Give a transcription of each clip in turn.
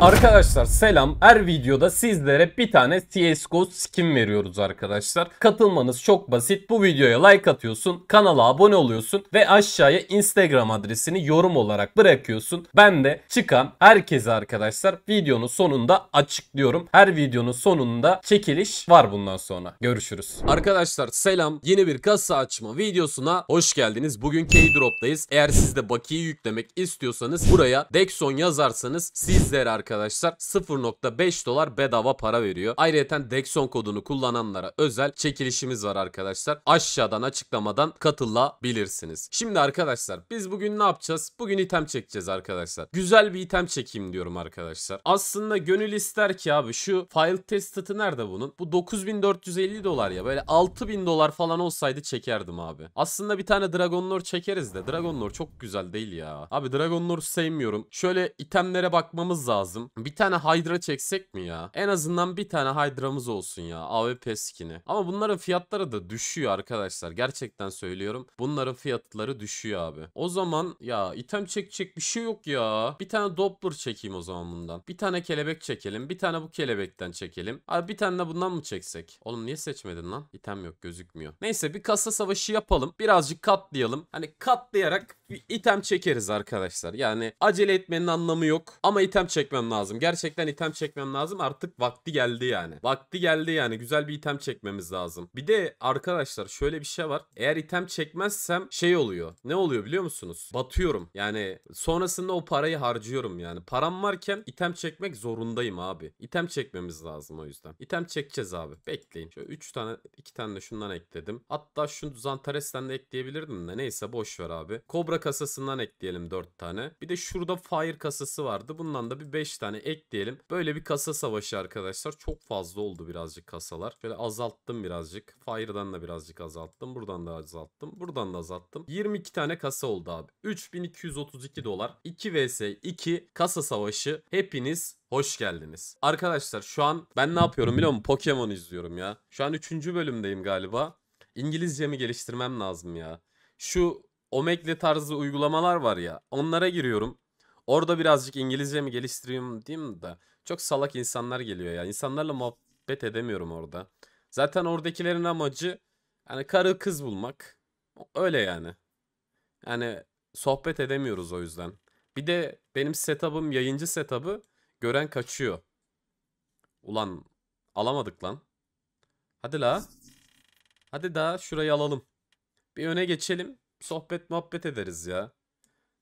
Arkadaşlar selam. Her videoda sizlere bir tane CSGO skin veriyoruz arkadaşlar. Katılmanız çok basit. Bu videoya like atıyorsun, kanala abone oluyorsun ve aşağıya Instagram adresini yorum olarak bırakıyorsun. Ben de çıkan herkese arkadaşlar videonun sonunda açıklıyorum. Her videonun sonunda çekiliş var bundan sonra. Görüşürüz. Arkadaşlar selam. Yeni bir kasa açma videosuna hoş geldiniz. Bugün Keydrop'tayız. Eğer siz de bakiyi yüklemek istiyorsanız buraya Dexon yazarsanız sizlere arkadaşlar arkadaşlar 0.5 dolar bedava para veriyor. Ayrıca Dexon kodunu kullananlara özel çekilişimiz var arkadaşlar. Aşağıdan açıklamadan katılabilirsiniz. Şimdi arkadaşlar biz bugün ne yapacağız? Bugün item çekeceğiz arkadaşlar. Güzel bir item çekeyim diyorum arkadaşlar. Aslında gönül ister ki abi şu file testatı nerede bunun? Bu 9450 dolar ya. Böyle 6000 dolar falan olsaydı çekerdim abi. Aslında bir tane Dragon Lord çekeriz de. Dragon Lord çok güzel değil ya. Abi Dragon Lord sevmiyorum. Şöyle itemlere bakmamız lazım lazım. Bir tane Hydra çeksek mi ya? En azından bir tane Hydra'mız olsun ya. AWP skin'i. Ama bunların fiyatları da düşüyor arkadaşlar. Gerçekten söylüyorum. Bunların fiyatları düşüyor abi. O zaman ya item çekecek bir şey yok ya. Bir tane Doppler çekeyim o zaman bundan. Bir tane kelebek çekelim. Bir tane bu kelebekten çekelim. Abi bir tane de bundan mı çeksek? Oğlum niye seçmedin lan? İtem yok gözükmüyor. Neyse bir kasa savaşı yapalım. Birazcık katlayalım. Hani katlayarak item çekeriz arkadaşlar. Yani acele etmenin anlamı yok. Ama item çekmem lazım. Gerçekten item çekmem lazım. Artık vakti geldi yani. Vakti geldi yani. Güzel bir item çekmemiz lazım. Bir de arkadaşlar şöyle bir şey var. Eğer item çekmezsem şey oluyor. Ne oluyor biliyor musunuz? Batıyorum. Yani sonrasında o parayı harcıyorum yani. Param varken item çekmek zorundayım abi. İtem çekmemiz lazım o yüzden. İtem çekeceğiz abi. Bekleyin. Şöyle 3 tane 2 tane de şundan ekledim. Hatta şu Zantares'ten de ekleyebilirdim de neyse boş ver abi. Kobra Cobra kasasından ekleyelim 4 tane. Bir de şurada Fire kasası vardı. Bundan da bir 5 tane ekleyelim. Böyle bir kasa savaşı arkadaşlar. Çok fazla oldu birazcık kasalar. Şöyle azalttım birazcık. Fire'dan da birazcık azalttım. Buradan da azalttım. Buradan da azalttım. 22 tane kasa oldu abi. 3232 dolar. 2 vs 2 kasa savaşı. Hepiniz Hoş geldiniz. Arkadaşlar şu an ben ne yapıyorum biliyor musun? Pokemon izliyorum ya. Şu an 3. bölümdeyim galiba. İngilizcemi geliştirmem lazım ya. Şu Omekli tarzı uygulamalar var ya. Onlara giriyorum. Orada birazcık İngilizce mi geliştireyim diyeyim de. Çok salak insanlar geliyor ya. İnsanlarla muhabbet edemiyorum orada. Zaten oradakilerin amacı yani karı kız bulmak. Öyle yani. Yani sohbet edemiyoruz o yüzden. Bir de benim setup'ım yayıncı setup'ı gören kaçıyor. Ulan alamadık lan. Hadi la. Hadi daha şurayı alalım. Bir öne geçelim sohbet muhabbet ederiz ya.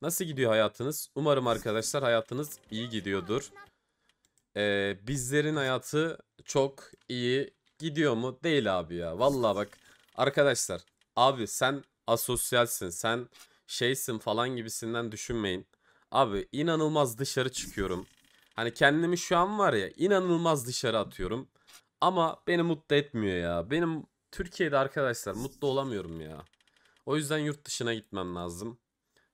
Nasıl gidiyor hayatınız? Umarım arkadaşlar hayatınız iyi gidiyordur. Ee, bizlerin hayatı çok iyi gidiyor mu? Değil abi ya. Vallahi bak arkadaşlar abi sen asosyalsin sen şeysin falan gibisinden düşünmeyin. Abi inanılmaz dışarı çıkıyorum. Hani kendimi şu an var ya inanılmaz dışarı atıyorum. Ama beni mutlu etmiyor ya. Benim Türkiye'de arkadaşlar mutlu olamıyorum ya. O yüzden yurt dışına gitmem lazım.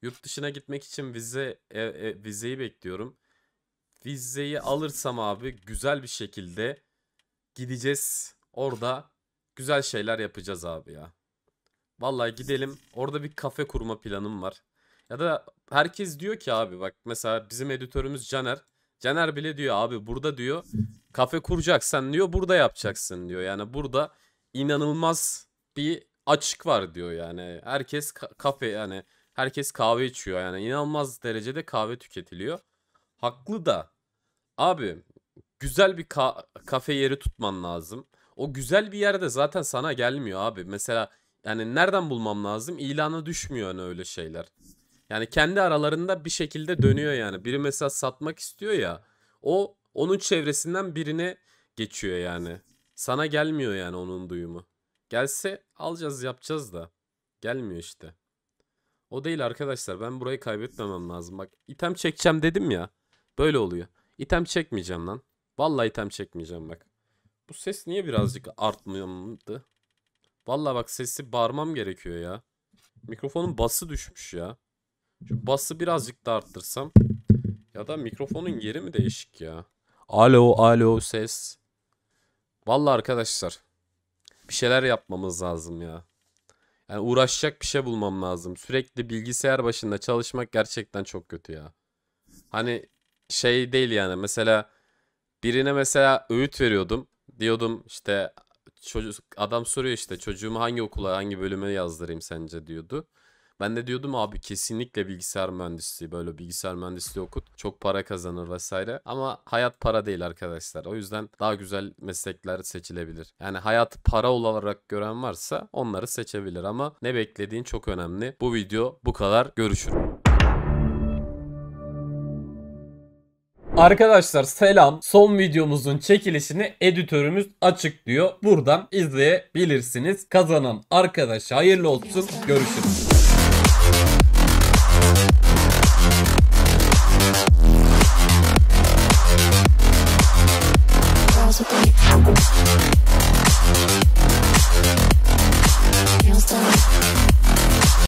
Yurt dışına gitmek için vize e, e, vizeyi bekliyorum. Vizeyi alırsam abi güzel bir şekilde gideceğiz. Orada güzel şeyler yapacağız abi ya. Vallahi gidelim. Orada bir kafe kurma planım var. Ya da herkes diyor ki abi bak mesela bizim editörümüz Caner. Caner bile diyor abi burada diyor kafe kuracaksan diyor burada yapacaksın diyor. Yani burada inanılmaz bir açık var diyor yani. Herkes ka kafe yani herkes kahve içiyor yani inanılmaz derecede kahve tüketiliyor. Haklı da abi güzel bir ka kafe yeri tutman lazım. O güzel bir yerde zaten sana gelmiyor abi. Mesela yani nereden bulmam lazım? İlana düşmüyor hani öyle şeyler. Yani kendi aralarında bir şekilde dönüyor yani. Biri mesela satmak istiyor ya. O onun çevresinden birine geçiyor yani. Sana gelmiyor yani onun duyumu. Gelse alacağız yapacağız da. Gelmiyor işte. O değil arkadaşlar. Ben burayı kaybetmemem lazım. Bak item çekeceğim dedim ya. Böyle oluyor. İtem çekmeyeceğim lan. Vallahi item çekmeyeceğim bak. Bu ses niye birazcık artmıyor artmıyordu? Vallahi bak sesi bağırmam gerekiyor ya. Mikrofonun bası düşmüş ya. Şu bası birazcık da arttırsam. Ya da mikrofonun yeri mi değişik ya? Alo alo ses. Vallahi arkadaşlar bir şeyler yapmamız lazım ya. Yani uğraşacak bir şey bulmam lazım. Sürekli bilgisayar başında çalışmak gerçekten çok kötü ya. Hani şey değil yani mesela birine mesela öğüt veriyordum. Diyordum işte çocuk adam soruyor işte çocuğumu hangi okula hangi bölüme yazdırayım sence diyordu. Ben de diyordum abi kesinlikle bilgisayar mühendisliği böyle bilgisayar mühendisliği okut. Çok para kazanır vesaire. Ama hayat para değil arkadaşlar. O yüzden daha güzel meslekler seçilebilir. Yani hayat para olarak gören varsa onları seçebilir ama ne beklediğin çok önemli. Bu video bu kadar. Görüşürüz. Arkadaşlar selam. Son videomuzun çekilişini editörümüz açıklıyor. Buradan izleyebilirsiniz. Kazanan arkadaş hayırlı olsun. Görüşürüz.